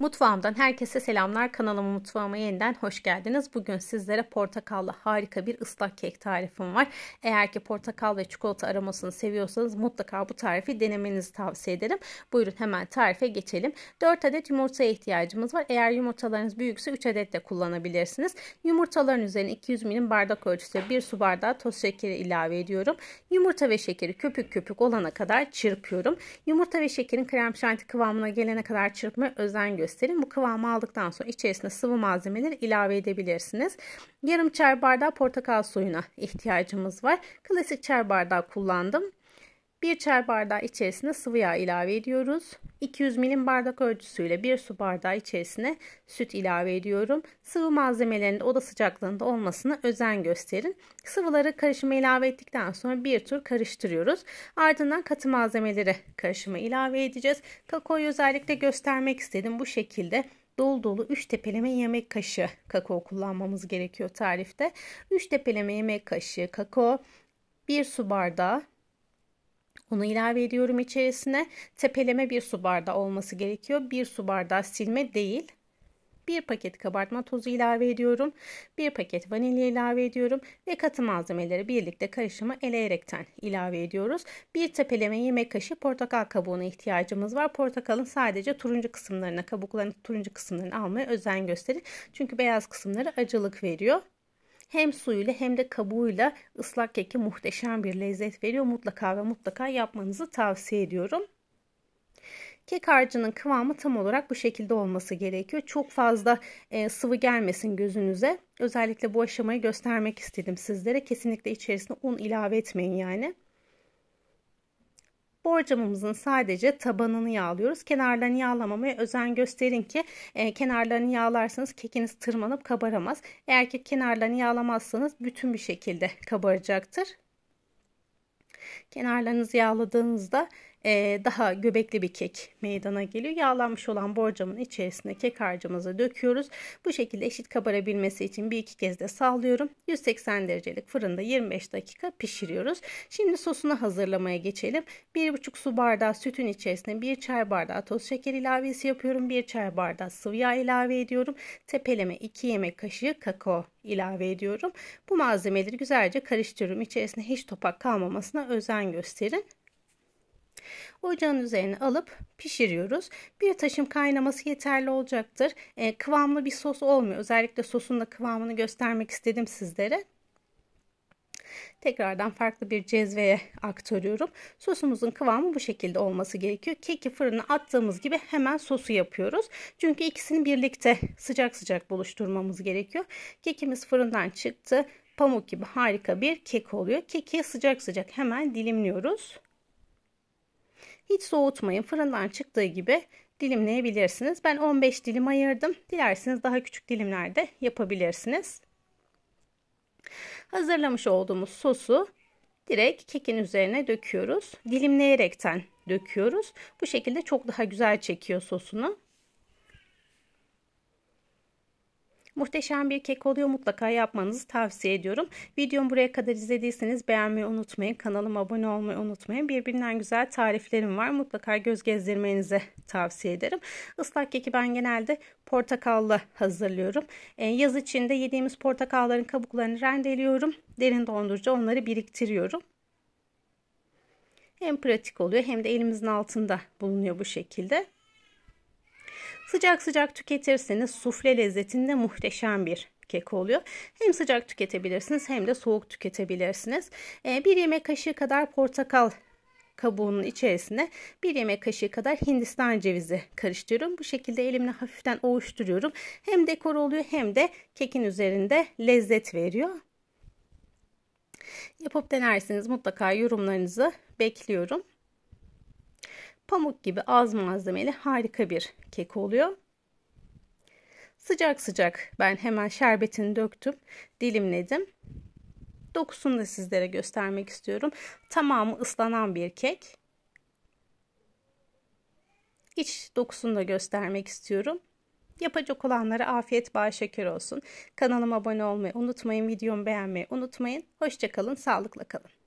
Mutfağımdan herkese selamlar. Kanalıma mutfağıma yeniden hoş geldiniz. Bugün sizlere portakallı harika bir ıslak kek tarifim var. Eğer ki portakal ve çikolata aromasını seviyorsanız mutlaka bu tarifi denemenizi tavsiye ederim. Buyurun hemen tarife geçelim. 4 adet yumurtaya ihtiyacımız var. Eğer yumurtalarınız büyükse 3 adet de kullanabilirsiniz. Yumurtaların üzerine 200 milim bardak ölçüsü 1 su bardağı toz şekeri ilave ediyorum. Yumurta ve şekeri köpük köpük olana kadar çırpıyorum. Yumurta ve şekerin krem şanti kıvamına gelene kadar çırpmaya özen gösteriyorum gösterin. Bu kıvamı aldıktan sonra içerisine sıvı malzemeleri ilave edebilirsiniz. Yarım çay bardağı portakal suyuna ihtiyacımız var. Klasik çay bardağı kullandım. 1 çay bardağı içerisine sıvı yağ ilave ediyoruz. 200 milim bardak ölçüsüyle 1 su bardağı içerisine süt ilave ediyorum. Sıvı malzemelerin oda sıcaklığında olmasına özen gösterin. Sıvıları karışıma ilave ettikten sonra bir tur karıştırıyoruz. Ardından katı malzemeleri karışıma ilave edeceğiz. Kakaoyu özellikle göstermek istedim. Bu şekilde dolu dolu 3 tepeleme yemek kaşığı kakao kullanmamız gerekiyor tarifte. 3 tepeleme yemek kaşığı kakao, 1 su bardağı onu ilave ediyorum içerisine. Tepeleme bir su bardağı olması gerekiyor. Bir su bardağı silme değil. Bir paket kabartma tozu ilave ediyorum. Bir paket vanilya ilave ediyorum. Ve katı malzemeleri birlikte karışımı eleyerekten ilave ediyoruz. Bir tepeleme yemek kaşığı portakal kabuğuna ihtiyacımız var. Portakalın sadece turuncu kısımlarına, kabuklarının turuncu kısımlarını almaya özen gösterin. Çünkü beyaz kısımları acılık veriyor hem suyuyla hem de kabuğuyla ıslak keki muhteşem bir lezzet veriyor. Mutlaka ve mutlaka yapmanızı tavsiye ediyorum. Kek harcının kıvamı tam olarak bu şekilde olması gerekiyor. Çok fazla e, sıvı gelmesin gözünüze. Özellikle bu aşamayı göstermek istedim sizlere. Kesinlikle içerisine un ilave etmeyin yani. Borcamımızın sadece tabanını yağlıyoruz. Kenarlarını yağlamamaya özen gösterin ki e, kenarlarını yağlarsanız kekiniz tırmanıp kabaramaz. Eğer ki kenarlarını yağlamazsanız bütün bir şekilde kabaracaktır. Kenarlarınızı yağladığınızda e, daha göbekli bir kek meydana geliyor. Yağlanmış olan borcamın içerisine kek harcımızı döküyoruz. Bu şekilde eşit kabarabilmesi için bir iki kez de sallıyorum. 180 derecelik fırında 25 dakika pişiriyoruz. Şimdi sosunu hazırlamaya geçelim. 1,5 su bardağı sütün içerisine 1 çay bardağı toz şeker ilavesi yapıyorum. 1 çay bardağı sıvı yağ ilave ediyorum. Tepeleme 2 yemek kaşığı kakao ilave ediyorum. Bu malzemeleri güzelce karıştırıyorum. İçerisinde hiç topak kalmamasına özen gösterin. Ocağın üzerine alıp pişiriyoruz. Bir taşım kaynaması yeterli olacaktır. E, kıvamlı bir sos olmuyor. Özellikle sosun da kıvamını göstermek istedim sizlere. Tekrardan farklı bir cezveye aktarıyorum. Sosumuzun kıvamı bu şekilde olması gerekiyor. Keki fırına attığımız gibi hemen sosu yapıyoruz. Çünkü ikisini birlikte sıcak sıcak buluşturmamız gerekiyor. Kekimiz fırından çıktı. Pamuk gibi harika bir kek oluyor. Keki sıcak sıcak hemen dilimliyoruz. Hiç soğutmayın. Fırından çıktığı gibi dilimleyebilirsiniz. Ben 15 dilim ayırdım. Dilerseniz daha küçük dilimlerde yapabilirsiniz. Hazırlamış olduğumuz sosu direkt kekin üzerine döküyoruz. Dilimleyerekten döküyoruz. Bu şekilde çok daha güzel çekiyor sosunu. Muhteşem bir kek oluyor mutlaka yapmanızı tavsiye ediyorum. Videomu buraya kadar izlediyseniz beğenmeyi unutmayın. Kanalıma abone olmayı unutmayın. Birbirinden güzel tariflerim var. Mutlaka göz gezdirmenizi tavsiye ederim. Islak keki ben genelde portakallı hazırlıyorum. E, yaz içinde yediğimiz portakalların kabuklarını rendeliyorum. Derin dondurucu onları biriktiriyorum. Hem pratik oluyor hem de elimizin altında bulunuyor bu şekilde. Sıcak sıcak tüketirseniz sufle lezzetinde muhteşem bir kek oluyor. Hem sıcak tüketebilirsiniz hem de soğuk tüketebilirsiniz. E, bir yemek kaşığı kadar portakal kabuğunun içerisine bir yemek kaşığı kadar hindistan cevizi karıştırıyorum. Bu şekilde elimle hafiften ovuşturuyorum. Hem dekor oluyor hem de kekin üzerinde lezzet veriyor. Yapıp denersiniz mutlaka yorumlarınızı bekliyorum. Pamuk gibi az malzemeli harika bir kek oluyor. Sıcak sıcak ben hemen şerbetini döktüm, dilimledim. Dokusunu da sizlere göstermek istiyorum. Tamamı ıslanan bir kek. İç dokusunu da göstermek istiyorum. Yapacak olanlara afiyet bağ şeker olsun. Kanalıma abone olmayı unutmayın. Videomu beğenmeyi unutmayın. Hoşçakalın, sağlıkla kalın.